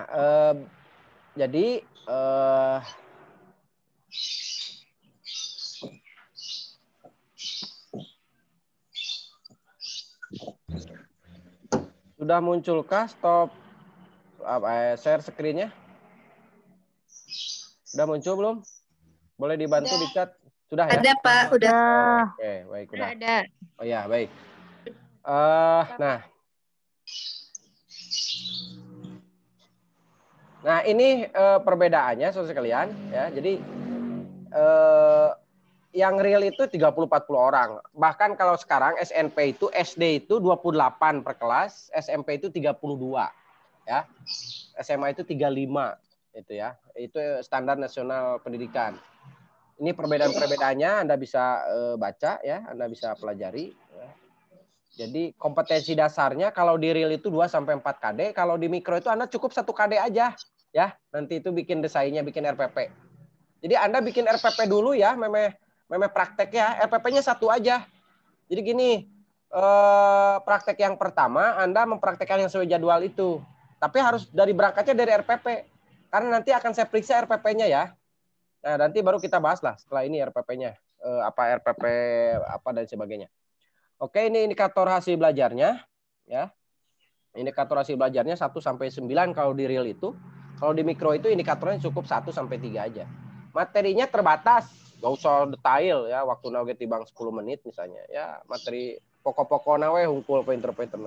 Nah, eh, jadi eh, sudah munculkah stop apa eh, share screennya? Sudah muncul belum? Boleh dibantu ada. di chat? Sudah ya? Ada Pak, sudah Oke, okay. baik. Udah. udah. Ada. Oh ya, baik. Uh, nah, Nah, ini uh, perbedaannya saudara sekalian ya. Jadi uh, yang real itu 30 40 orang. Bahkan kalau sekarang SNP itu SD itu 28 per kelas, SMP itu 32 ya. SMA itu 35 itu ya. Itu eh, standar nasional pendidikan. Ini perbedaan-perbedaannya Anda bisa uh, baca ya, Anda bisa pelajari. Jadi kompetensi dasarnya kalau di real itu 2 sampai 4 KD, kalau di mikro itu Anda cukup 1 KD aja ya. Nanti itu bikin desainnya, bikin RPP. Jadi Anda bikin RPP dulu ya, meme memeh praktek ya. RPP-nya satu aja. Jadi gini, eh, praktek yang pertama Anda mempraktekkan yang sesuai jadwal itu. Tapi harus dari berangkatnya dari RPP. Karena nanti akan saya periksa RPP-nya ya. Nah, nanti baru kita bahas lah setelah ini RPP-nya. Eh, apa RPP apa dan sebagainya. Oke, ini indikator hasil belajarnya ya. Indikator hasil belajarnya 1 sampai 9 kalau di real itu. Kalau di mikro itu indikatornya cukup 1 sampai 3 aja. Materinya terbatas, gak usah detail ya waktu nawe tibang 10 menit misalnya ya materi pokok-pokok nawe hungkul pointer pinter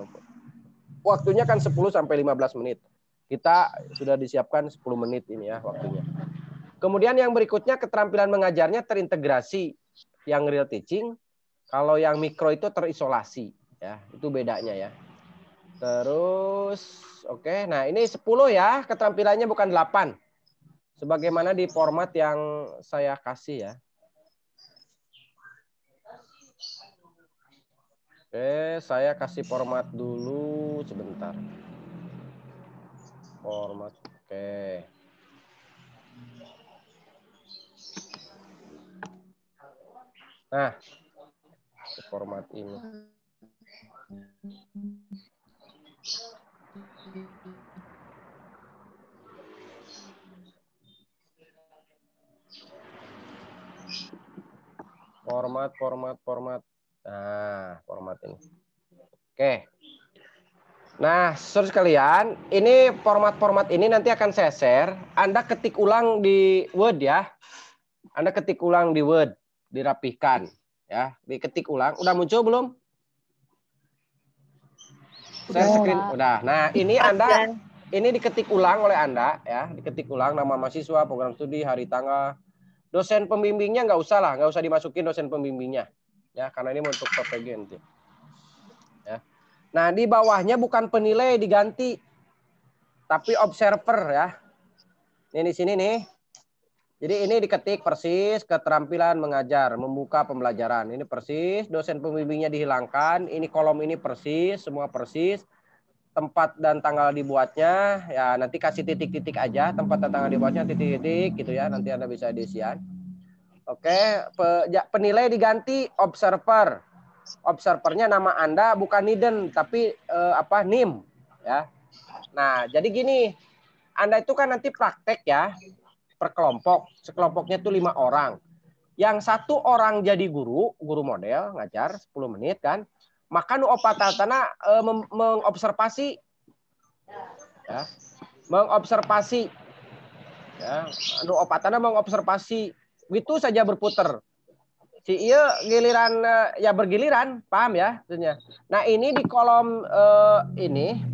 waktunya kan 10 sampai 15 menit kita sudah disiapkan 10 menit ini ya waktunya kemudian yang berikutnya keterampilan mengajarnya terintegrasi yang real teaching kalau yang mikro itu terisolasi ya, itu bedanya ya. Terus oke, okay. nah ini 10 ya, keterampilannya bukan 8. Sebagaimana di format yang saya kasih ya. Oke, saya kasih format dulu sebentar. Format, oke. Nah, format ini. Format, format, format. Nah, format ini. Oke. Nah, saudara sekalian, ini format-format ini nanti akan saya share. Anda ketik ulang di Word ya. Anda ketik ulang di Word, dirapihkan ya diketik ulang udah muncul belum saya screen udah, udah. nah ini anda ini diketik ulang oleh anda ya diketik ulang nama mahasiswa program studi hari tanggal dosen pembimbingnya nggak usah lah nggak usah dimasukin dosen pembimbingnya ya karena ini untuk PPG nanti ya nah di bawahnya bukan penilai diganti tapi observer ya ini di sini nih jadi ini diketik persis keterampilan mengajar, membuka pembelajaran. Ini persis, dosen pembimbingnya dihilangkan, ini kolom ini persis, semua persis. Tempat dan tanggal dibuatnya, ya nanti kasih titik-titik aja, tempat dan tanggal dibuatnya titik-titik gitu ya, nanti Anda bisa edisian. Oke, ya, penilai diganti observer. Observernya nama Anda bukan Niden tapi eh, apa NIM ya. Nah, jadi gini, Anda itu kan nanti praktek ya per kelompok. Sekelompoknya itu lima orang. Yang satu orang jadi guru, guru model, ngajar 10 menit kan. Maka nu tatana e, mengobservasi ya. Mengobservasi ya, nu tatana mengobservasi itu saja berputar. Si iya giliran e, ya bergiliran, paham ya Nah, ini di kolom e, ini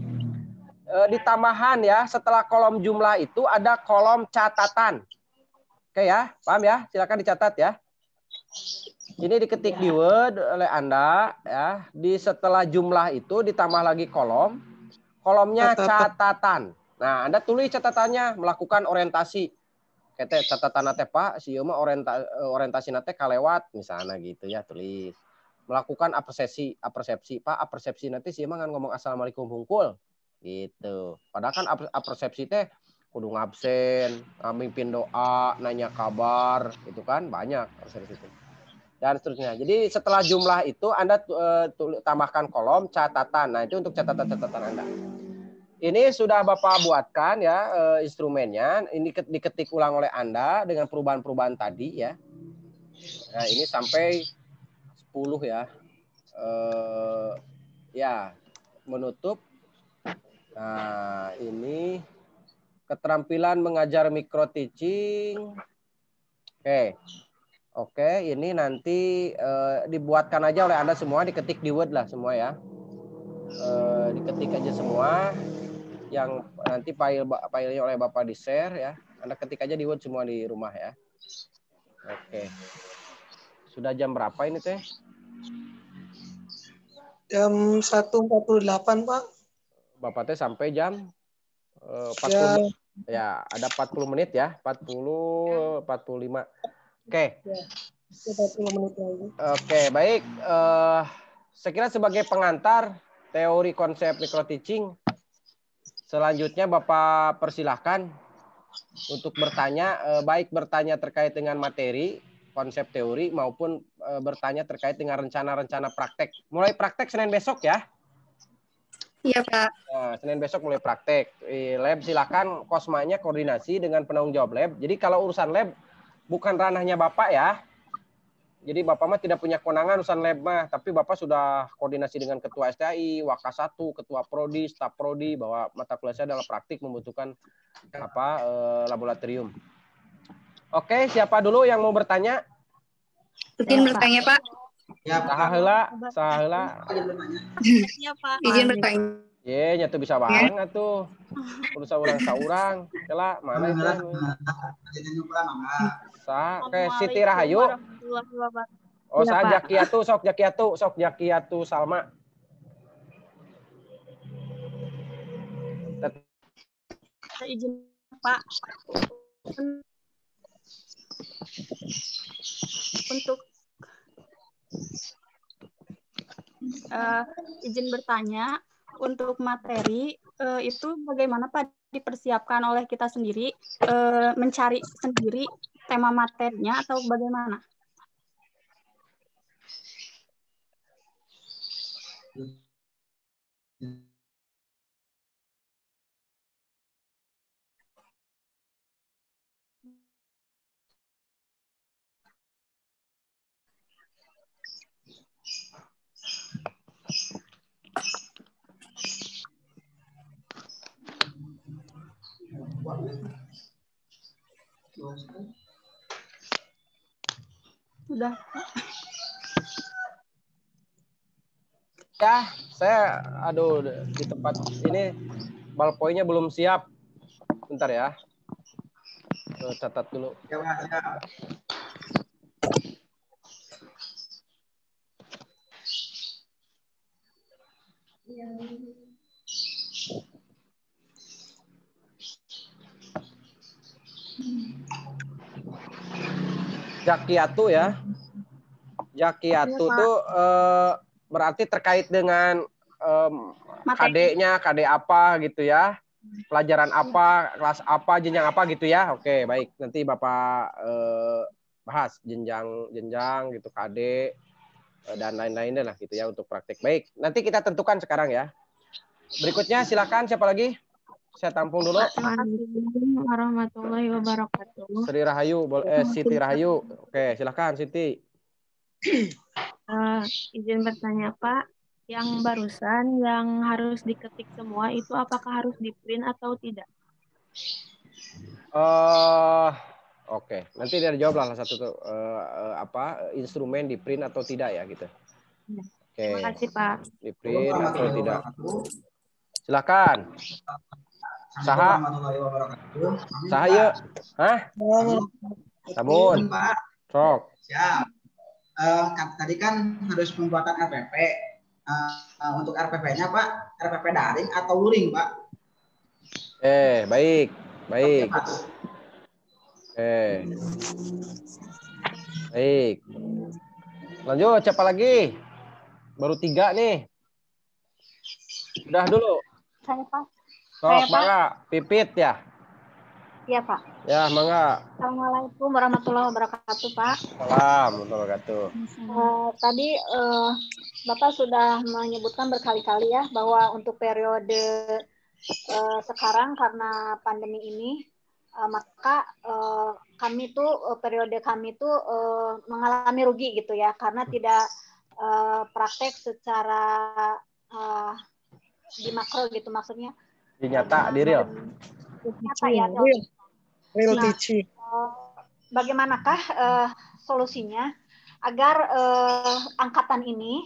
e, eh, ditambahan ya, setelah kolom jumlah itu ada kolom catatan. Oke ya, paham ya? Silakan dicatat ya. Ini diketik di Word oleh Anda ya. Di setelah jumlah itu ditambah lagi kolom. Kolomnya catatan. Nah, Anda tulis catatannya melakukan orientasi. Kete catatan nate Pak, si mah eh, orientasi nate kalewat misalnya gitu ya tulis. Melakukan apresiasi apresiasi Pak, apresiasi nanti si mah ngomong assalamualaikum hungkul gitu padahal kan ap persepsi teh kudu ngabsen ah, mimpin doa nanya kabar itu kan banyak persepsi itu dan seterusnya. Jadi setelah jumlah itu Anda uh, tambahkan kolom catatan. Nah, itu untuk catatan-catatan Anda. Ini sudah Bapak buatkan ya uh, instrumennya. Ini diketik ulang oleh Anda dengan perubahan-perubahan tadi ya. Nah, ini sampai 10 ya. Uh, ya, menutup Nah, ini keterampilan mengajar micro teaching. Oke. Oke, ini nanti uh, dibuatkan aja oleh Anda semua, diketik di Word lah semua ya. Uh, diketik aja semua yang nanti file filenya oleh Bapak di share ya. Anda ketik aja di Word semua di rumah ya. Oke. Sudah jam berapa ini teh? Jam 1.48, Pak. Bapak teh sampai jam eh, ya. ya, empat puluh, ya. ada ya, ada 40 menit ya, 40 45. Oke. Okay. Ya. ya Oke, okay, baik. Uh, saya kira sebagai pengantar teori konsep micro teaching selanjutnya Bapak persilahkan untuk bertanya uh, baik bertanya terkait dengan materi konsep teori maupun uh, bertanya terkait dengan rencana-rencana praktek mulai praktek Senin besok ya Iya Pak. Nah, Senin besok mulai praktek. lab silakan kosmanya koordinasi dengan penanggung jawab lab. Jadi kalau urusan lab bukan ranahnya Bapak ya. Jadi Bapak mah tidak punya kewenangan urusan lab mah, tapi Bapak sudah koordinasi dengan ketua STI, Waka 1, ketua prodi, staf prodi bahwa mata kuliah saya adalah praktik membutuhkan apa eh, laboratorium. Oke, siapa dulu yang mau bertanya? Mungkin bertanya Pak. Ya, sahalah, sahalah. Ya, iya, Pak. Izin bertanya. Ye, nyatu bisa iya. banget ya. tuh. Perusahaan orang saurang. Kela mana itu? Nah, sa, oke Siti Rahayu. Oh, iya, sa Jakiatu, sok Jakiatu, sok Jakiatu Salma. izin Pak. Untuk Uh, izin bertanya, untuk materi uh, itu bagaimana Pak dipersiapkan oleh kita sendiri, uh, mencari sendiri tema materinya atau bagaimana? Yeah. Sudah. Ya, saya aduh di tempat ini balpoinnya belum siap. Bentar ya. Tuh, eh, catat dulu. Ya, ya. Yeah. Jakiatu ya. Jakiatu ya, tuh uh, berarti terkait dengan um, KD-nya, KD apa gitu ya. Pelajaran iya. apa, kelas apa, jenjang apa gitu ya. Oke, baik. Nanti Bapak uh, bahas jenjang-jenjang gitu KD eh, dan lain lain lah gitu ya untuk praktik. Baik, nanti kita tentukan sekarang ya. Berikutnya silakan siapa lagi? saya tampung dulu. Assalamualaikum warahmatullahi wabarakatuh. Sri Rahayu, eh, Siti Rahayu. Oke, silahkan Siti. Uh, izin bertanya Pak, yang barusan yang harus diketik semua itu apakah harus di print atau tidak? Uh, Oke, okay. nanti dia jawab lah satu tuh, eh, uh, apa instrumen di print atau tidak ya gitu. Iya. Oke. Okay. Terima kasih Pak. Di print atau tidak? Silakan saha saha ya hah sabun iya, sok siap uh, tadi kan harus pembuatan RPP uh, eh, uh, eh, untuk RPP-nya Pak RPP daring atau luring Pak eh baik baik eh baik lanjut siapa lagi baru tiga nih udah dulu saya pas Sok, Mangga. Pipit ya? Iya, Pak. Ya, Mangga. Assalamualaikum warahmatullahi wabarakatuh, Pak. Salam warahmatullahi wabarakatuh. Eh, tadi uh, Bapak sudah menyebutkan berkali-kali ya bahwa untuk periode uh, sekarang karena pandemi ini uh, maka uh, kami itu uh, periode kami itu uh, mengalami rugi gitu ya karena tidak uh, praktek secara uh, di makro gitu maksudnya di nyata, di real. Ya, real. teaching. Nah, eh, bagaimanakah uh, solusinya agar uh, angkatan ini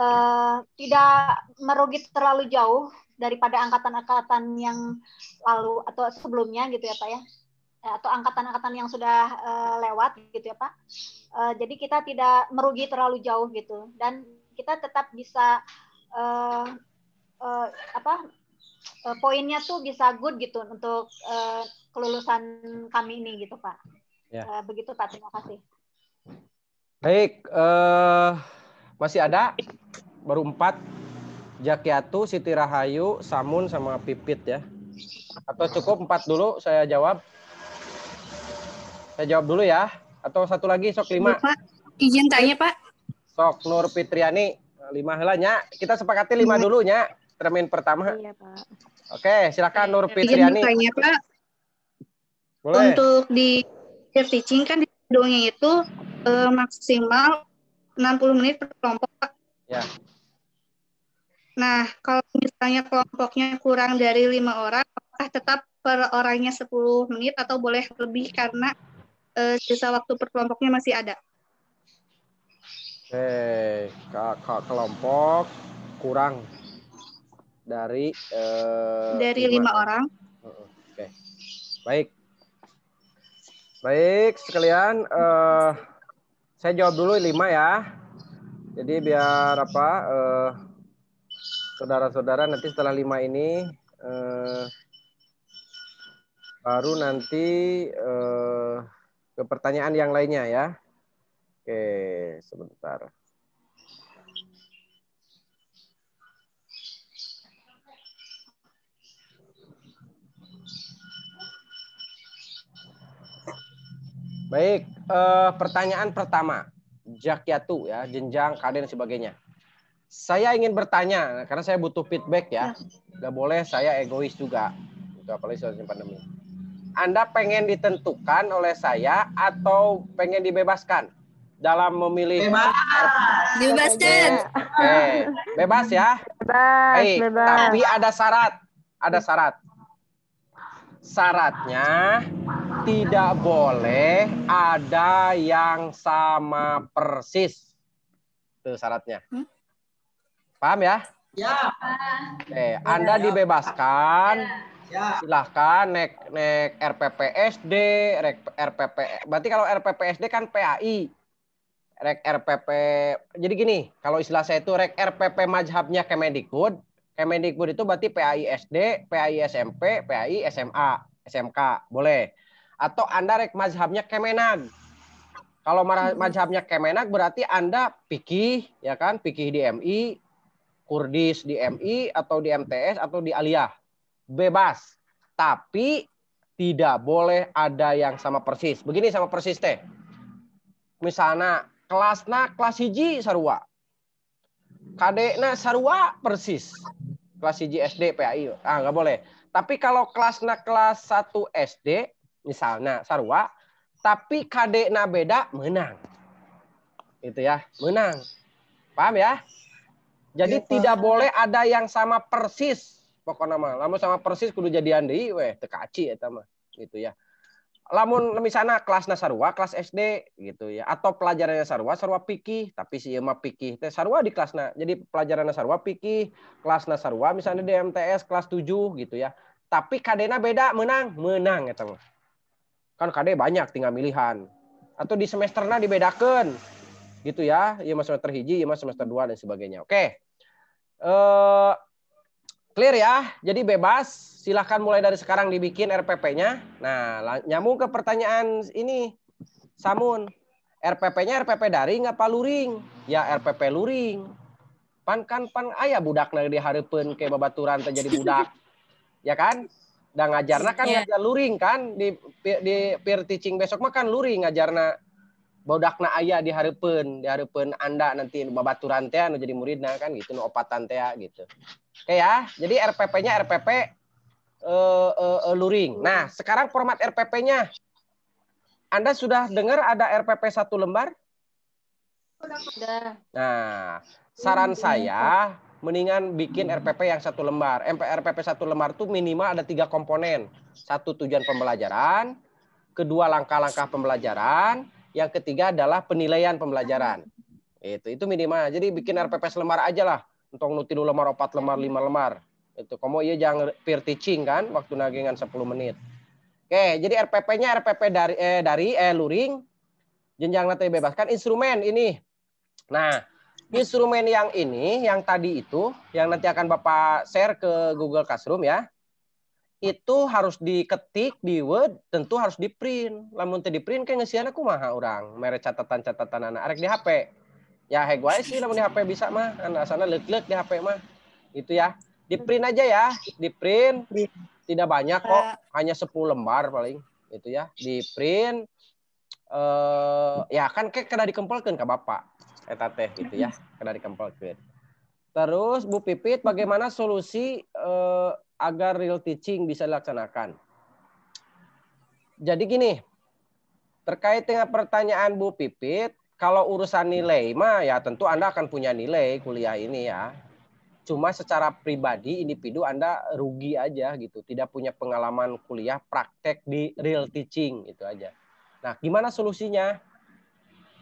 uh, tidak merugi terlalu jauh daripada angkatan-angkatan yang lalu atau sebelumnya gitu ya Pak ya? atau angkatan-angkatan yang sudah uh, lewat gitu ya Pak. Uh, jadi kita tidak merugi terlalu jauh gitu dan kita tetap bisa uh, uh, apa uh, poinnya tuh bisa good gitu untuk uh, kelulusan kami ini gitu Pak. Ya. Uh, begitu Pak, terima kasih. Baik, uh, masih ada? Baru empat. Jakiatu, Siti Rahayu, Samun, sama Pipit ya. Atau cukup empat dulu saya jawab? Saya jawab dulu ya. Atau satu lagi, sok lima. Pak, izin tanya Pak. Sok Nur Fitriani, lima helanya. Kita sepakati lima iya. dulunya termin pertama. Iya, Pak. Oke, silakan Nur Fitriani. Tanya, Pak. Boleh. Untuk di teaching kan di itu eh, maksimal 60 menit per kelompok, Pak. Ya. Nah, kalau misalnya kelompoknya kurang dari lima orang, apakah tetap per orangnya 10 menit atau boleh lebih karena eh, sisa waktu per kelompoknya masih ada? Oke, kelompok kurang dari uh, dari lima, orang. Oke, okay. baik, baik sekalian. Uh, saya jawab dulu lima ya. Jadi biar apa saudara eh, saudara-saudara nanti setelah lima ini uh, baru nanti uh, ke pertanyaan yang lainnya ya. Oke, sebentar. Baik, eh, pertanyaan pertama. Jakyatu ya, jenjang, kaden dan sebagainya. Saya ingin bertanya karena saya butuh feedback ya. Gak boleh saya egois juga. Itu apalagi soal pandemi. Anda pengen ditentukan oleh saya atau pengen dibebaskan dalam memilih? Bebas. Dibebaskan. Eh, okay. bebas ya. Bebas, hey, bebas. Tapi ada syarat. Ada syarat. Syaratnya tidak boleh ada yang sama persis. Itu syaratnya. Hmm? Paham ya? Ya. Oke, Anda ya. dibebaskan. Ya. Silahkan naik naik RPPSD, RPP. Berarti kalau RPPSD kan PAI. Rek RPP. Jadi gini, kalau istilah saya itu rek RPP majhabnya Kemendikbud. Kemendikbud itu berarti PAI SD, PAI SMP, PAI SMA, SMK. Boleh atau Anda rek mazhabnya Kemenag. Kalau mazhabnya Kemenag berarti Anda pikih, ya kan? Pikih di MI, Kurdis di MI, atau di MTS, atau di Aliyah. Bebas. Tapi tidak boleh ada yang sama persis. Begini sama persis teh. Misalnya kelasna kelas hiji sarua. Kadekna sarua persis. Kelas hiji SD PAI. Ah, nggak boleh. Tapi kalau kelasna kelas 1 SD, misalnya Sarwa, tapi kadekna beda menang itu ya menang paham ya jadi ya, tidak paham. boleh ada yang sama persis pokoknya mah lamun sama persis kudu jadi Andi, weh tekaci ya eta mah gitu ya lamun misalnya kelasnya Sarwa, kelas SD gitu ya atau pelajarannya Sarwa, Sarwa Piki, tapi si emak Piki teh Sarwa di kelasnya, jadi pelajarannya Sarwa pikih kelasnya Sarwa, misalnya di MTS kelas 7 gitu ya tapi kadena beda menang menang eta mah Kan KD banyak tinggal pilihan. Atau di semesternya dibedakan. Gitu ya. ya mas semester hiji, ya mas semester dua dan sebagainya. Oke. Uh, clear ya. Jadi bebas. Silahkan mulai dari sekarang dibikin RPP-nya. Nah, nyamuk ke pertanyaan ini. Samun. RPP-nya RPP daring apa luring? Ya RPP luring. Pan kan pan ayah budak di diharapkan kayak babaturan terjadi budak. Ya kan? dan nah, ngajarnya kan yeah. ngajar luring kan di di peer teaching besok makan kan luring ngajarnya bodakna ayah di harapan anda nanti babaturan teh jadi muridna kan gitu nu opatan teh gitu oke ya jadi RPP-nya RPP uh, eh, uh, eh, uh, eh, luring nah sekarang format RPP-nya anda sudah dengar ada RPP satu lembar? Sudah. Nah, saran iya, saya iya, iya mendingan bikin hmm. RPP yang satu lembar. RPP satu lembar itu minimal ada tiga komponen. Satu tujuan pembelajaran, kedua langkah-langkah pembelajaran, yang ketiga adalah penilaian pembelajaran. Itu itu minimal. Jadi bikin RPP selembar aja lah. untuk nuti dulu lemar, opat lemar, lima lembar Itu kamu iya jangan peer teaching kan waktu nagengan 10 menit. Oke, jadi RPP-nya RPP dari eh dari eh luring jenjang nanti bebaskan instrumen ini. Nah, instrumen yang ini, yang tadi itu, yang nanti akan Bapak share ke Google Classroom ya, itu harus diketik di Word, tentu harus di print. Lamun di print kayak ngesian aku mah orang, mere catatan-catatan anak arek di HP. Ya hegwai sih lamun di HP bisa mah, anak sana lek-lek di HP mah. Itu ya. Di print aja ya, di print. Tidak banyak kok, hanya 10 lembar paling. Itu ya, di print. Eh, ya kan kayak kena dikempelkan ke Bapak eta teh gitu ya kena dikempelkeun. Terus Bu Pipit bagaimana solusi eh, agar real teaching bisa dilaksanakan? Jadi gini, terkait dengan pertanyaan Bu Pipit, kalau urusan nilai mah ya tentu Anda akan punya nilai kuliah ini ya. Cuma secara pribadi individu Anda rugi aja gitu, tidak punya pengalaman kuliah praktek di real teaching itu aja. Nah, gimana solusinya?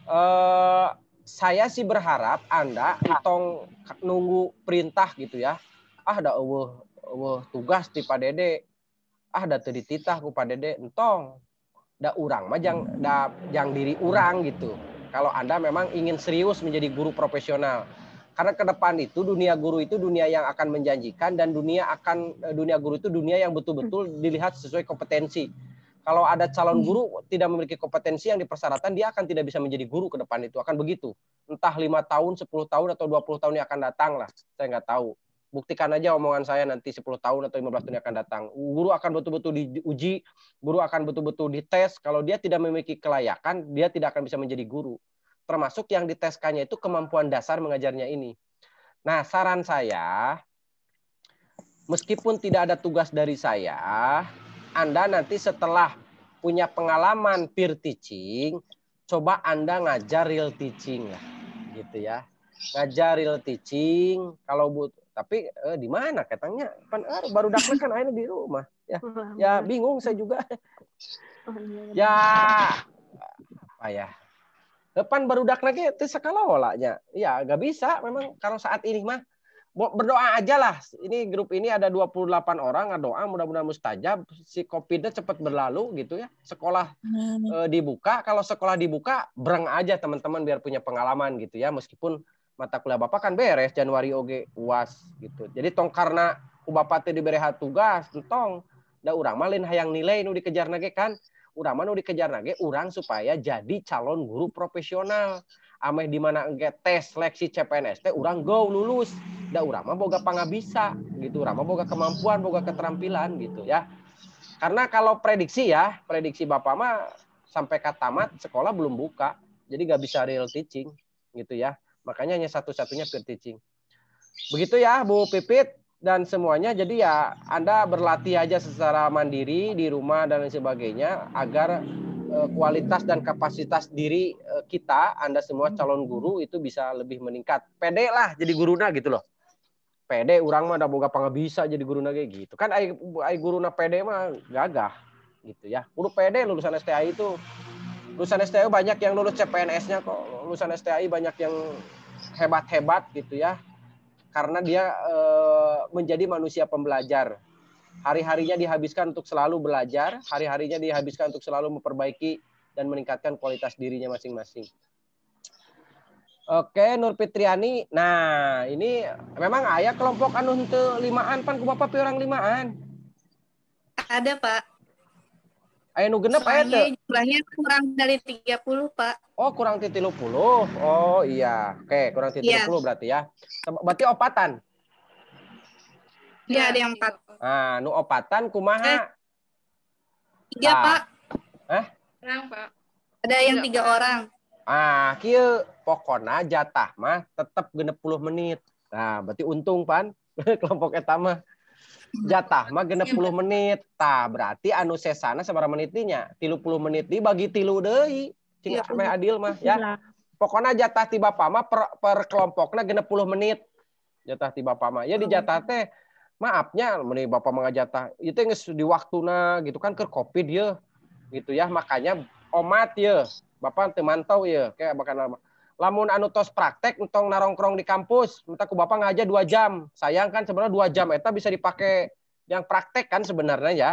Uh, saya sih berharap Anda tong nunggu perintah gitu ya. Ah ada uh uh tugas di Pak Dede. Ah ada tadi titah ku Pak Dede entong. Da urang mah jang da jang diri urang gitu. Kalau Anda memang ingin serius menjadi guru profesional. Karena ke depan itu dunia guru itu dunia yang akan menjanjikan dan dunia akan eh, dunia guru itu dunia yang betul-betul dilihat sesuai kompetensi kalau ada calon hmm. guru tidak memiliki kompetensi yang dipersyaratkan, dia akan tidak bisa menjadi guru ke depan itu. Akan begitu. Entah lima tahun, sepuluh tahun, atau dua puluh tahun yang akan datang lah. Saya nggak tahu. Buktikan aja omongan saya nanti sepuluh tahun atau lima belas tahun yang akan datang. Guru akan betul-betul diuji, guru akan betul-betul dites. Kalau dia tidak memiliki kelayakan, dia tidak akan bisa menjadi guru. Termasuk yang diteskannya itu kemampuan dasar mengajarnya ini. Nah, saran saya, meskipun tidak ada tugas dari saya, anda nanti setelah punya pengalaman peer teaching, coba Anda ngajar real teaching lah, gitu ya. Ngajar real teaching, kalau but tapi eh, di mana katanya pan er, eh, baru dakle kan akhirnya di rumah ya ya bingung saya juga oh, iya, ya apa ya depan baru lagi itu sekalau olahnya ya gak bisa memang kalau saat ini mah berdoa aja lah. Ini grup ini ada 28 orang, doa mudah-mudahan mustajab. Si covidnya cepat berlalu gitu ya. Sekolah e, dibuka, kalau sekolah dibuka, bereng aja teman-teman biar punya pengalaman gitu ya. Meskipun mata kuliah Bapak kan beres Januari oge UAS gitu. Jadi tong karena Bapak teh diberi tugas, tong da urang mah lain hayang nilai nu dikejar nage kan. Urang mah nu dikejar nage urang supaya jadi calon guru profesional ameh di mana enggak tes seleksi CPNS teh urang go lulus da urang mah boga pangabisa gitu urang mah boga kemampuan boga keterampilan gitu ya karena kalau prediksi ya prediksi bapak mah sampai ke tamat sekolah belum buka jadi nggak bisa real teaching gitu ya makanya hanya satu-satunya peer teaching begitu ya Bu Pipit dan semuanya jadi ya Anda berlatih aja secara mandiri di rumah dan sebagainya agar eh, kualitas dan kapasitas diri eh, kita Anda semua calon guru itu bisa lebih meningkat. Pede lah jadi guruna gitu loh pede orang mah udah boga bisa jadi guru nage gitu kan ai guru guruna pede mah gagah gitu ya guru pede lulusan STI itu lulusan STI banyak yang lulus CPNS-nya kok lulusan STI banyak yang hebat-hebat gitu ya karena dia e, menjadi manusia pembelajar hari-harinya dihabiskan untuk selalu belajar hari-harinya dihabiskan untuk selalu memperbaiki dan meningkatkan kualitas dirinya masing-masing Oke, Nur Fitriani. Nah, ini memang ayah kelompok anu henteu limaan pan ku bapak orang limaan. Ada, Pak. Ayah nu genep ayah teu? Jumlahnya kurang dari 30, Pak. Oh, kurang dari 30. Oh, iya. Oke, kurang dari 30 ya. berarti ya. Berarti opatan. Iya, ada yang empat. Nah, nu opatan kumaha? Eh, tiga, ah. Pak. Eh? Kurang, Pak. Ada yang tiga orang. Ah, kieu Pokoknya jatah mah tetap genep puluh menit. Nah, berarti untung pan kelompok etama jatah mah genep puluh menit. Tah berarti anu sesana seberapa menitnya. Tilu puluh menit dibagi tilu deui. Cing ya, adil mah ya. Iya. Pokoknya jatah tiba pama per, per kelompoknya genep puluh menit. Jatah tiba mah Ya di jatah teh maafnya meni bapak mengajatah itu yang di waktuna gitu kan ke covid ya gitu ya makanya omat ya bapak mantau ya kayak bakal lamun anu tos praktek untuk narongkrong di kampus minta ku bapak ngajak dua jam sayang kan sebenarnya dua jam itu bisa dipakai yang praktek kan sebenarnya ya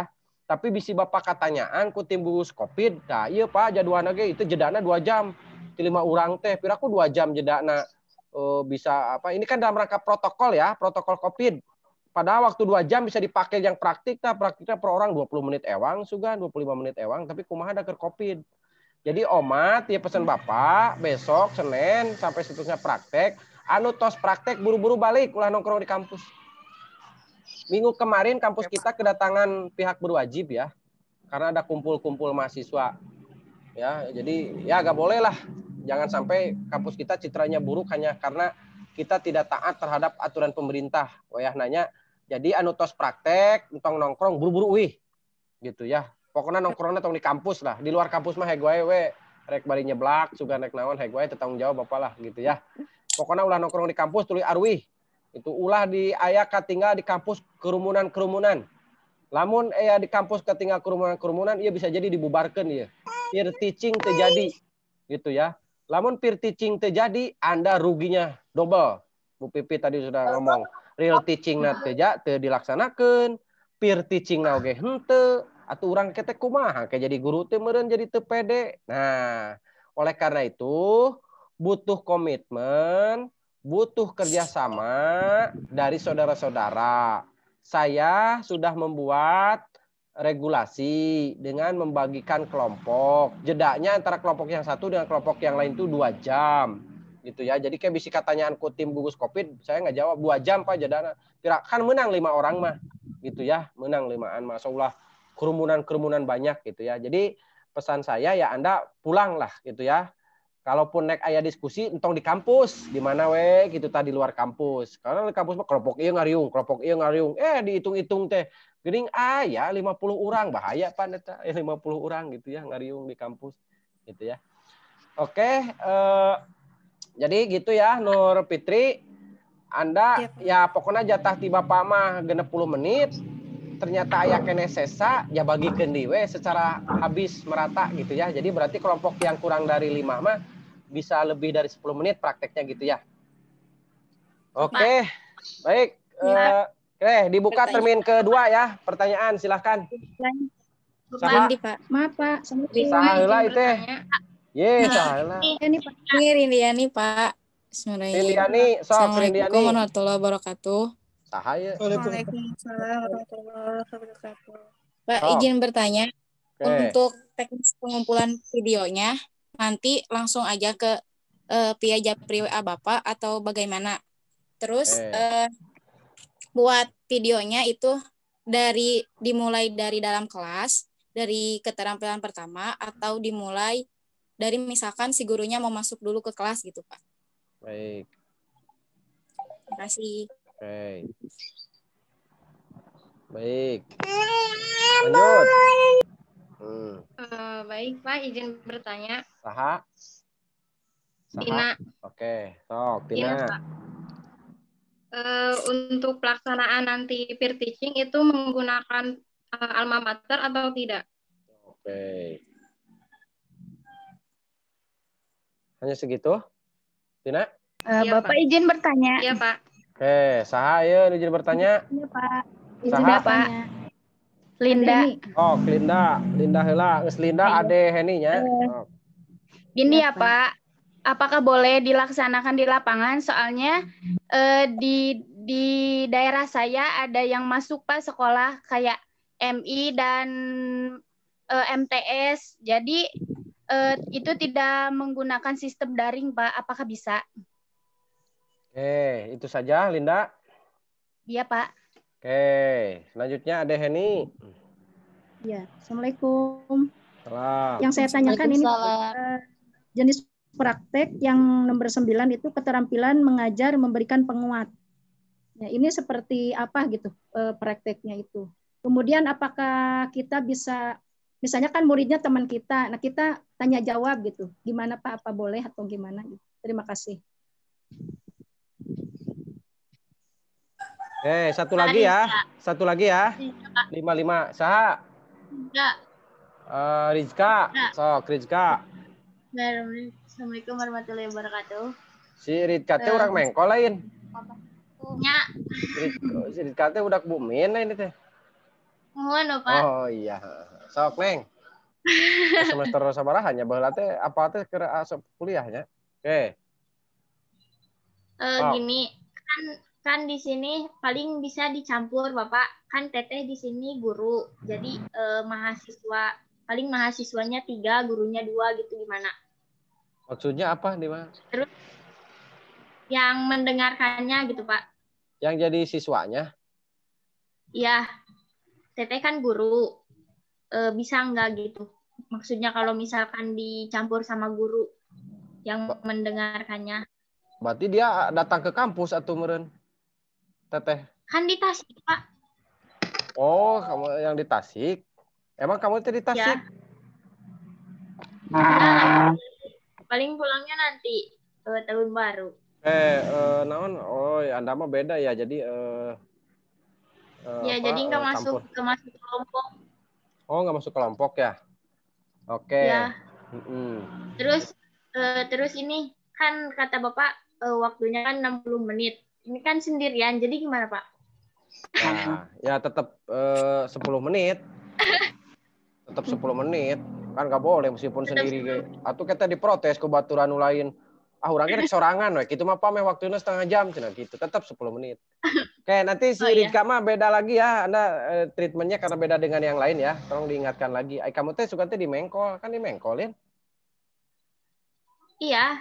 tapi bisi bapak katanya ku timbus covid nah iya pak jadwal lagi itu jedana dua jam lima orang teh piraku dua jam jedana e, bisa apa ini kan dalam rangka protokol ya protokol covid padahal waktu dua jam bisa dipakai yang praktik nah praktiknya per orang 20 menit ewang sugan 25 menit ewang tapi kumaha ada ke covid jadi Omat ya pesan Bapak besok Senin sampai seterusnya praktek. Anu tos praktek buru-buru balik ulah nongkrong di kampus. Minggu kemarin kampus kita kedatangan pihak berwajib ya. Karena ada kumpul-kumpul mahasiswa. Ya, jadi ya agak boleh lah. Jangan sampai kampus kita citranya buruk hanya karena kita tidak taat terhadap aturan pemerintah. Wayah nanya, jadi anu tos praktek, nongkrong, buru-buru wih. Gitu ya pokoknya nongkrongnya tong di kampus lah di luar kampus mah hegoe we rek bari belak juga rek naon hegoe tetanggung jawab bapak lah gitu ya pokoknya ulah nongkrong di kampus tuli arwi itu ulah di ayah tinggal di kampus kerumunan kerumunan lamun eh di kampus ketinggal kerumunan kerumunan ia bisa jadi dibubarkan ya peer teaching terjadi gitu ya lamun peer teaching terjadi anda ruginya double Bu Pipi tadi sudah ngomong real teaching na ya dilaksanakan peer teaching nah oke hente atau orang kete kumaha kayak jadi guru teh jadi tepede Nah, oleh karena itu butuh komitmen, butuh kerjasama dari saudara-saudara. Saya sudah membuat regulasi dengan membagikan kelompok. Jedanya antara kelompok yang satu dengan kelompok yang lain itu dua jam gitu ya. Jadi kayak bisi ku tim gugus covid, saya nggak jawab dua jam pak jeda Kira kan menang lima orang mah gitu ya, menang limaan masya Allah kerumunan-kerumunan banyak gitu ya. Jadi pesan saya ya Anda pulanglah gitu ya. Kalaupun naik ayah diskusi entong di kampus, di mana we gitu tadi luar kampus. Karena di kampus mah keropok iya ngariung, keropok iya ngariung. Eh dihitung-hitung teh ayah lima puluh orang bahaya pan eta eh, 50 orang gitu ya ngariung di kampus gitu ya. Oke, eh, jadi gitu ya Nur Fitri. Anda ya, ya pokoknya jatah tiba pamah 60 menit ternyata ayah kene sesa ya bagi kendiwe secara habis merata gitu ya jadi berarti kelompok yang kurang dari lima mah bisa lebih dari 10 menit prakteknya gitu ya oke okay. baik uh, eh, okay. dibuka termin kedua ya pertanyaan silahkan sama Pak maaf Pak salah itu ya. ye salah ini Pak ini Rindiani Pak Bismillahirrahmanirrahim Assalamualaikum warahmatullahi wabarakatuh Sahaya. Waalaikumsalam wabarakatuh. Pak oh. izin bertanya okay. untuk teknis pengumpulan videonya nanti langsung aja ke uh, Pia Japri WA Bapak atau bagaimana? Terus okay. uh, eh, buat videonya itu dari dimulai dari dalam kelas, dari keterampilan pertama atau dimulai dari misalkan si gurunya mau masuk dulu ke kelas gitu, Pak. Baik. Terima kasih okay. baik lanjut hmm. Eh, baik pak izin bertanya saha saha Tina. oke okay. sok Tina ya, untuk pelaksanaan nanti peer teaching itu menggunakan eh, alma mater atau tidak oke hanya segitu Tina ya, bapak pak. izin bertanya iya pak Oke, saha ya, ini jadi bertanya? Iya, Pak. Saha? Pak. Linda. Oh, Linda. Linda hela. geus Linda ade Heninya? nya. Oh. Gini ya, Pak. Apakah boleh dilaksanakan di lapangan? Soalnya eh, di di daerah saya ada yang masuk Pak sekolah kayak MI dan eh, MTS. Jadi eh, itu tidak menggunakan sistem daring, Pak. Apakah bisa? Oke, itu saja Linda. Iya, Pak. Oke, selanjutnya ada Henny. Iya, Assalamualaikum. Salam. Yang saya tanyakan ini eh, jenis praktek yang nomor 9 itu keterampilan mengajar memberikan penguat. Ya, ini seperti apa gitu eh, prakteknya itu. Kemudian apakah kita bisa misalnya kan muridnya teman kita, nah kita tanya jawab gitu. Gimana Pak apa boleh atau gimana? Gitu? Terima kasih. Eh, ya. satu lagi ya. Satu lagi ya. Lima lima. Saha? Eh, Rizka. Uh, Rizka. Sok, Rizka. Assalamualaikum warahmatullahi wabarakatuh. Si Rizka teh orang eh, mengko lain. Nya. Si Rizka teh udah bumin lain teh. Mohon, lupa. Oh iya. Sok, Neng. semester hanya bahwa teh apa kira asap kuliahnya. Oke. Eh, okay. Uh, oh. gini, kan kan di sini paling bisa dicampur bapak kan teteh di sini guru jadi eh, mahasiswa paling mahasiswanya tiga gurunya dua gitu gimana maksudnya apa nih mas terus yang mendengarkannya gitu pak yang jadi siswanya ya teteh kan guru eh, bisa nggak gitu maksudnya kalau misalkan dicampur sama guru yang mendengarkannya berarti dia datang ke kampus atau meren Teteh? Kan di Tasik, Pak. Oh, kamu yang di Tasik. Emang kamu itu di ya. Tasik? Ya. paling pulangnya nanti uh, tahun baru. Eh, uh, naon? Oh, ya, Anda mah beda ya. Jadi eh uh, Ya, apa, jadi nggak uh, masuk ke masuk kelompok. Oh, nggak masuk kelompok ya. Oke. Okay. Ya. Mm -hmm. Terus uh, terus ini kan kata Bapak uh, waktunya kan 60 menit. Ini kan sendirian, jadi gimana Pak? Nah, ya tetap eh, sepuluh menit. Tetap 10 menit. Kan nggak boleh meskipun tetap sendiri. Atau kita diprotes ke baturan lain. Ah, orangnya sorangan weh. Gitu mah pamer waktunya setengah jam cina gitu. Tetap 10 menit. Oke, nanti si oh, iya. Rika mah beda lagi ya. Anda eh, treatmentnya karena beda dengan yang lain ya. Tolong diingatkan lagi. Ay, kamu teh suka teh di mengkol, kan di mengkolin. Iya.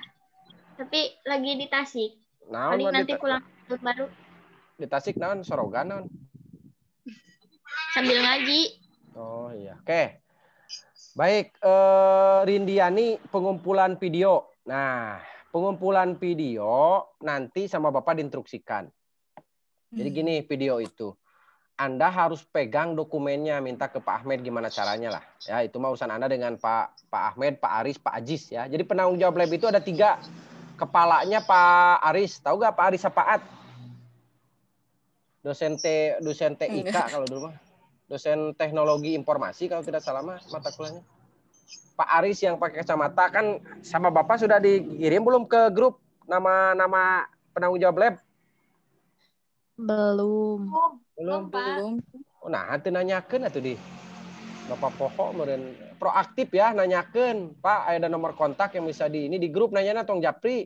Tapi lagi di Tasik. Nah, nanti pulang Tahun baru. Di Tasik naon sorogan naon? Sambil ngaji. Oh iya. Oke. Baik, eh, Rindiani pengumpulan video. Nah, pengumpulan video nanti sama Bapak diinstruksikan. Jadi hmm. gini video itu. Anda harus pegang dokumennya, minta ke Pak Ahmed gimana caranya lah. Ya, itu mah urusan Anda dengan Pak Pak Ahmed, Pak Aris, Pak Ajis ya. Jadi penanggung jawab lab itu ada tiga kepalanya Pak Aris. Tahu gak Pak Aris Sapaat? Dosen T, dosen TIK kalau dulu mah. Dosen Teknologi Informasi kalau tidak salah mah mata kuliahnya. Pak Aris yang pakai kacamata kan sama Bapak sudah dikirim belum ke grup nama-nama penanggung jawab lab? Belum. Belum. Belum, Pak. Oh, nah, nanti nanyakan atau di. Bapak Poho meren proaktif ya nanyakan Pak ada nomor kontak yang bisa di ini di grup nanya tong Japri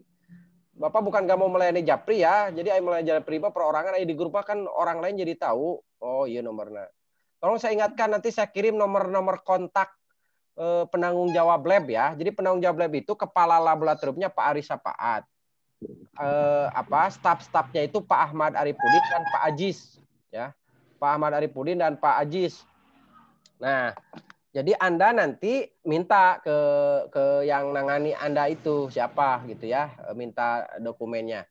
Bapak bukan gak mau melayani Japri ya jadi ayo melayani Japri Bapak perorangan ayo di grup kan orang lain jadi tahu oh iya nomornya tolong saya ingatkan nanti saya kirim nomor-nomor kontak eh, penanggung jawab lab ya jadi penanggung jawab lab itu kepala laboratoriumnya Pak Arisa Paat eh, apa staff-staffnya itu Pak Ahmad Arifudin dan Pak Ajis ya Pak Ahmad Arifudin dan Pak Ajis Nah, jadi Anda nanti minta ke ke yang nangani Anda itu siapa gitu ya, e, minta dokumennya.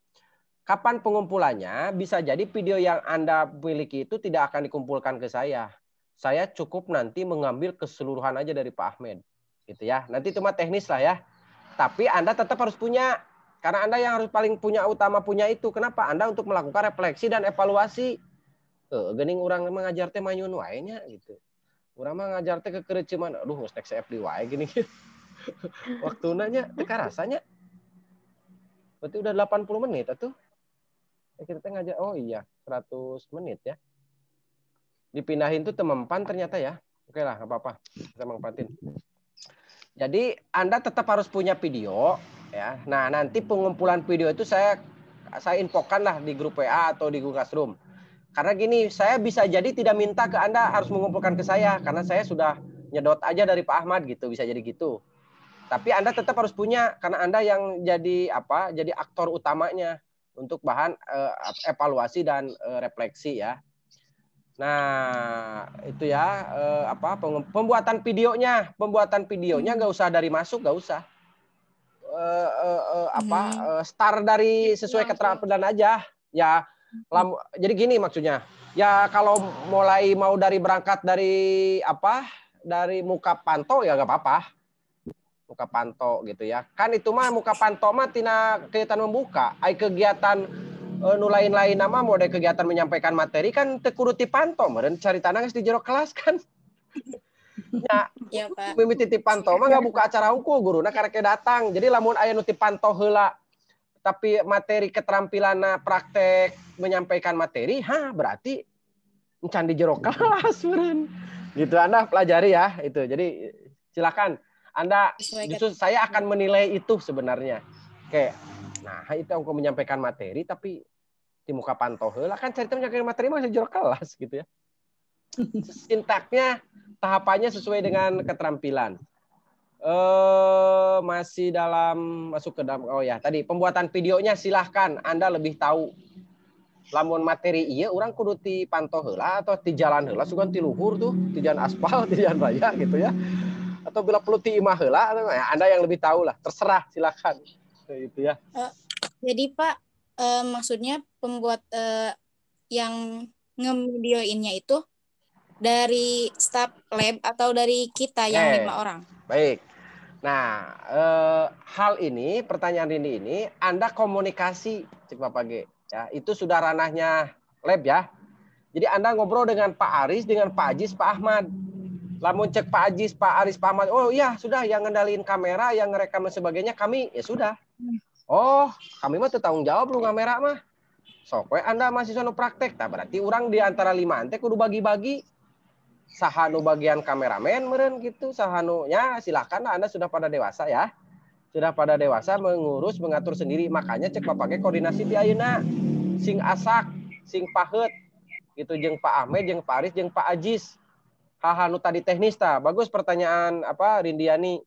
Kapan pengumpulannya? Bisa jadi video yang Anda miliki itu tidak akan dikumpulkan ke saya. Saya cukup nanti mengambil keseluruhan aja dari Pak Ahmed. Gitu ya. Nanti cuma teknis lah ya. Tapi Anda tetap harus punya karena Anda yang harus paling punya utama punya itu. Kenapa? Anda untuk melakukan refleksi dan evaluasi. Eh, gening orang mengajar tema nyun gitu Urang mah ngajar teh kekere Aduh, aduh ngestek CFD wae gini Waktu nanya teka rasanya. Berarti udah 80 menit atuh. Ya, kita teh ngajar oh iya 100 menit ya. Dipindahin tuh teman-teman ternyata ya. Oke lah, nggak apa-apa. Kita mengempatin. Jadi Anda tetap harus punya video ya. Nah, nanti pengumpulan video itu saya saya infokan lah di grup WA atau di Google Classroom karena gini, saya bisa jadi tidak minta ke Anda harus mengumpulkan ke saya karena saya sudah nyedot aja dari Pak Ahmad gitu, bisa jadi gitu. Tapi Anda tetap harus punya karena Anda yang jadi apa? Jadi aktor utamanya untuk bahan uh, evaluasi dan uh, refleksi ya. Nah, itu ya uh, apa pembuatan videonya, pembuatan videonya hmm. nggak usah dari masuk, nggak usah. uh, uh, uh, apa uh, hmm. star dari sesuai iya, keterampilan aja ya Lam, jadi gini maksudnya. Ya kalau mulai mau dari berangkat dari apa? Dari muka panto ya nggak apa-apa. Muka panto gitu ya. Kan itu mah muka panto mah tina kegiatan membuka. Ay kegiatan uh, eh, nulain lain nama mau dari kegiatan menyampaikan materi kan tekudu di panto meren cari tanah di jero kelas kan. Ya, ya Pak. Mimiti di panto mah nggak buka acara hukum guru nah karena datang. Jadi lamun ayah nuti ti panto tapi materi keterampilan praktek menyampaikan materi, ha berarti encan di jero kelas beren. Gitu Anda pelajari ya itu. Jadi silakan Anda justru saya akan menilai itu sebenarnya. Oke. Nah, itu aku menyampaikan materi tapi di muka pantau lah kan cerita menyampaikan materi masih jero kelas gitu ya. Sintaknya tahapannya sesuai dengan keterampilan uh, masih dalam masuk ke dalam oh ya tadi pembuatan videonya silahkan Anda lebih tahu lamun materi iya orang kudu ti pantoh lah atau ti jalan lah sugan ti luhur tuh ti jalan aspal ti jalan raya gitu ya atau bila perlu ti imah ya, anda yang lebih tahu lah terserah silahkan gitu ya uh, jadi pak uh, maksudnya pembuat uh, yang ngemedioinnya itu dari staff lab atau dari kita yang eh, lima orang? Baik. Nah, eh, hal ini, pertanyaan ini ini, Anda komunikasi, Cik Bapak G, ya, itu sudah ranahnya lab ya. Jadi Anda ngobrol dengan Pak Aris, dengan Pak Ajis, Pak Ahmad. Lamun cek Pak Ajis, Pak Aris, Pak Ahmad, oh iya sudah yang ngendaliin kamera, yang ngerekam dan sebagainya, kami ya sudah. Oh, kami mah tanggung jawab lu kamera mah. Sok Anda masih sono praktek, nah berarti orang di antara lima antek kudu bagi-bagi sahanu bagian kameramen meren gitu sahanunya silakan Anda sudah pada dewasa ya sudah pada dewasa mengurus mengatur sendiri makanya cek apa bapaknya koordinasi di Ayuna sing asak sing pahet gitu jeng Pak Ahmed jeng Pak Aris jeng Pak Ajis hahanu tadi teknis ta bagus pertanyaan apa Rindiani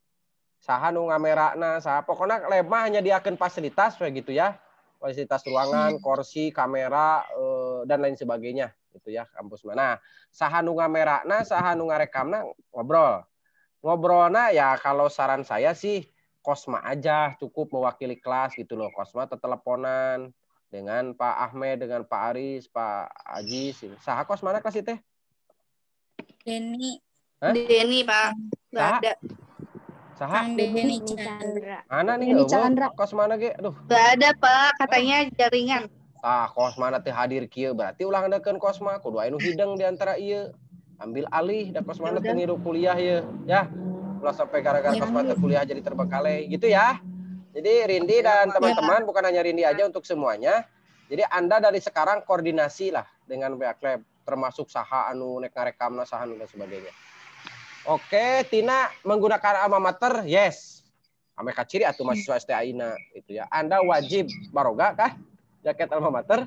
sahanu ngamerana sah pokoknya lemah hanya diakan fasilitas kayak gitu ya fasilitas ruangan iya. kursi kamera eh, dan lain sebagainya itu ya kampus mana nah, saha nu ngamerana saha nu ngarekamna ngobrol ngobrolna ya kalau saran saya sih Kosma aja cukup mewakili kelas gitu loh Kosma teleponan dengan Pak Ahmed dengan Pak Aris Pak Ajis Sah Kosma mana kelas itu teh Denny Hah? Denny Pak gak ada Saha? Denny Chandra. Mana nih? Denny Chandra. Kos mana, Ge? Aduh. Gak ada, Pak. Katanya jaringan ah kosma nanti hadir kia berarti ulang deken kosma kudu ayo hidang diantara iya ambil alih dan kosma nanti ngiru kuliah ya ya ulah sampai gara-gara ya, kosma nanti kuliah jadi terbengkalai gitu ya jadi Rindi dan teman-teman bukan hanya Rindi aja untuk semuanya jadi anda dari sekarang koordinasi lah dengan pihak lab termasuk saha anu nek ngarekamna saha anu, dan sebagainya Oke, Tina menggunakan alma mater, yes. Ame Ciri atau mahasiswa STAI na itu ya. Anda wajib baroga kah? jaket alma mater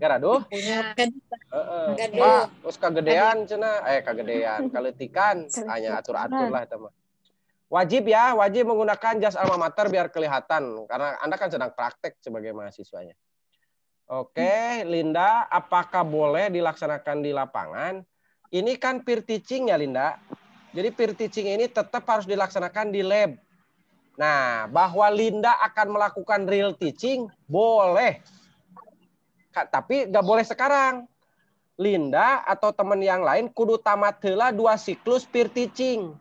Garado. Punya. Heeh. Pak, kagedean cina, eh kagedean, kalitikan, hanya atur-atur nah. lah itu mah. Wajib ya, wajib menggunakan jas alma mater biar kelihatan karena Anda kan sedang praktek sebagai mahasiswanya. Oke, Linda, apakah boleh dilaksanakan di lapangan? Ini kan peer teaching ya, Linda. Jadi peer teaching ini tetap harus dilaksanakan di lab. Nah, bahwa Linda akan melakukan real teaching boleh. Tapi nggak boleh sekarang. Linda atau teman yang lain kudu tamat dulu dua siklus peer teaching.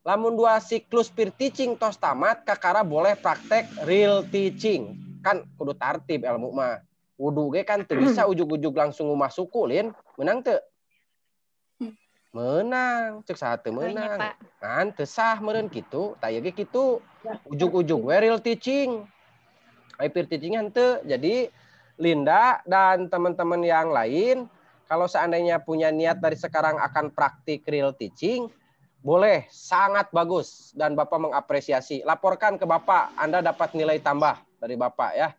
Lamun dua siklus peer teaching tos tamat kakara boleh praktek real teaching. Kan kudu tartib ilmu mah. Wudu kan teu bisa ujug-ujug langsung masuk suku, Lin. Menang teu? menang cek itu ya, menang kan tesah meren gitu tak ge gitu ujung-ujung where real teaching I peer teaching hante jadi Linda dan teman-teman yang lain kalau seandainya punya niat dari sekarang akan praktik real teaching boleh sangat bagus dan Bapak mengapresiasi laporkan ke Bapak Anda dapat nilai tambah dari Bapak ya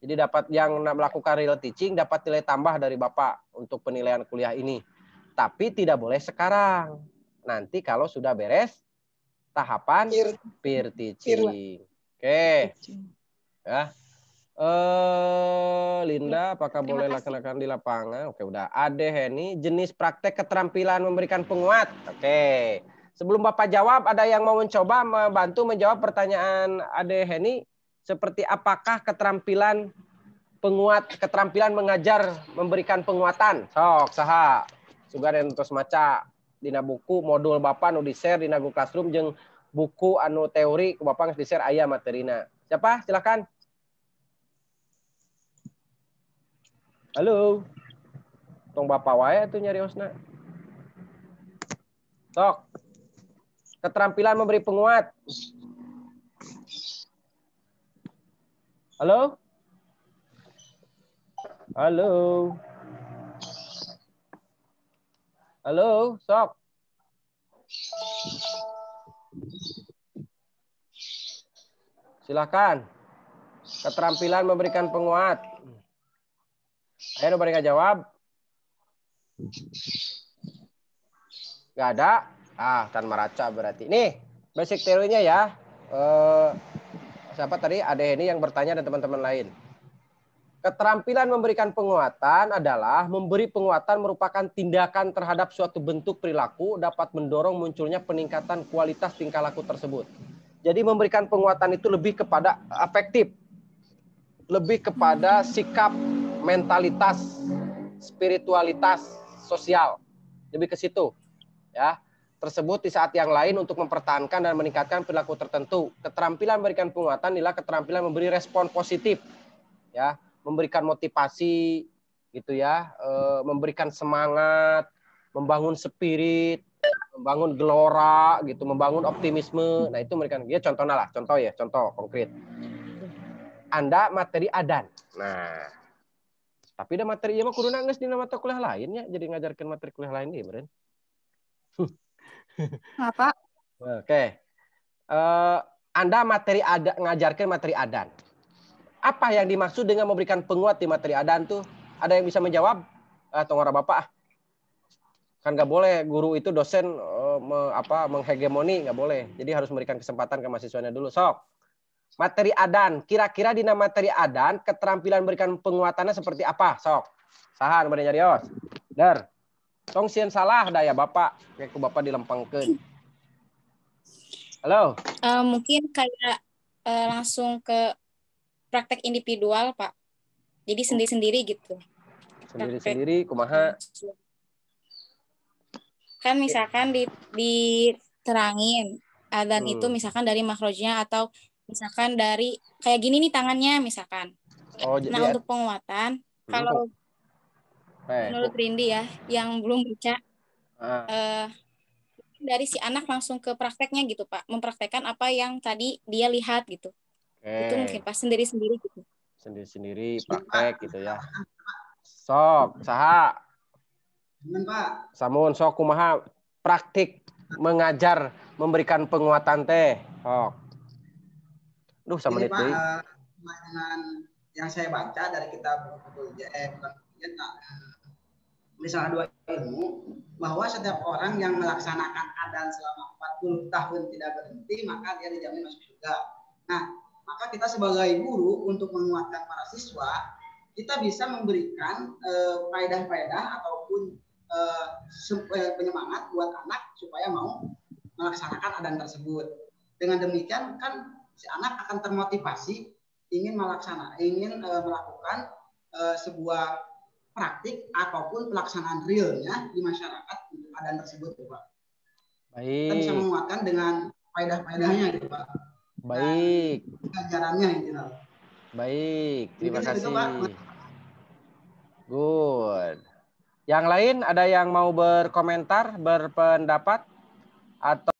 jadi dapat yang melakukan real teaching dapat nilai tambah dari Bapak untuk penilaian kuliah ini tapi tidak boleh sekarang. Nanti kalau sudah beres tahapan peer, peer teaching. Oke. Okay. Ya. Eh Linda, apakah boleh laksanakan di lapangan? Oke, udah. Ade Heni, jenis praktek keterampilan memberikan penguat. Oke. Sebelum Bapak jawab, ada yang mau mencoba membantu menjawab pertanyaan Ade Heni? Seperti apakah keterampilan penguat, keterampilan mengajar memberikan penguatan? Sok, saha juga yang terus maca dina buku modul Bapak nu di-share dina Google Classroom jeng buku anu teori ke Bapak nggak di-share ayah materina. Siapa? Silakan. Halo. Tong Bapak wae itu nyari osna. Sok. Keterampilan memberi penguat. Halo? Halo? Halo, Sok. Silakan. Keterampilan memberikan penguat. Ayo mereka jawab. Gak ada? Ah, Tan meraca berarti. Nih, basic teorinya ya. Eh, siapa tadi? Ada ini yang bertanya dan teman-teman lain. Keterampilan memberikan penguatan adalah memberi penguatan merupakan tindakan terhadap suatu bentuk perilaku dapat mendorong munculnya peningkatan kualitas tingkah laku tersebut. Jadi memberikan penguatan itu lebih kepada efektif, lebih kepada sikap, mentalitas, spiritualitas, sosial, lebih ke situ, ya tersebut di saat yang lain untuk mempertahankan dan meningkatkan perilaku tertentu. Keterampilan memberikan penguatan adalah keterampilan memberi respon positif, ya memberikan motivasi gitu ya, eh, memberikan semangat, membangun spirit, membangun gelora gitu, membangun optimisme. Nah, itu memberikan. ya contohnya lah, contoh ya, contoh konkret. Anda materi adan. Nah, tapi ada materi ieu mah kudu nangis di mata kuliah lainnya, jadi ngajarkan materi kuliah lain nih meren. Apa? Oke. Okay. Uh, eh, anda materi ada ngajarkan materi adan apa yang dimaksud dengan memberikan penguat di materi adan tuh? Ada yang bisa menjawab? Atau ah, bapak? Ah. Kan nggak boleh guru itu dosen uh, me, apa menghegemoni nggak boleh. Jadi harus memberikan kesempatan ke mahasiswanya dulu. Sok. Materi adan, kira-kira di nama materi adan keterampilan memberikan penguatannya seperti apa? Sok. Sahan bari nyarios. Der. Tong sieun salah daya Bapak, kayak Bapak dilempengkan. Halo. Uh, mungkin kayak uh, langsung ke praktek individual pak jadi oh. sendiri-sendiri gitu sendiri-sendiri kumaha kan misalkan di diterangin dan hmm. itu misalkan dari makrojnya atau misalkan dari kayak gini nih tangannya misalkan oh, nah ya. untuk penguatan hmm. kalau hey. Eh. menurut Rindi ya yang belum baca ah. eh, dari si anak langsung ke prakteknya gitu pak mempraktekkan apa yang tadi dia lihat gitu Okay. Itu mungkin pas sendiri-sendiri gitu. Sendiri-sendiri praktek gitu ya. Sok, saha. Pak. Samun sok kumaha praktik mengajar memberikan penguatan teh. Sok. Duh sama itu. Pak, yang saya baca dari kitab misalnya dua ilmu bahwa setiap orang yang melaksanakan adan selama 40 tahun tidak berhenti maka dia dijamin masuk juga Nah, maka kita sebagai guru untuk menguatkan para siswa, kita bisa memberikan eh, faedah-faedah ataupun eh, eh, penyemangat buat anak supaya mau melaksanakan adan tersebut. Dengan demikian kan si anak akan termotivasi ingin melaksana, ingin melakukan sebuah praktik ataupun pelaksanaan realnya di masyarakat untuk adan tersebut, Pak. Baik. Kita bisa menguatkan dengan faedah-faedahnya gitu, Pak. Baik. Baik, terima kasih. Good. Yang lain ada yang mau berkomentar, berpendapat atau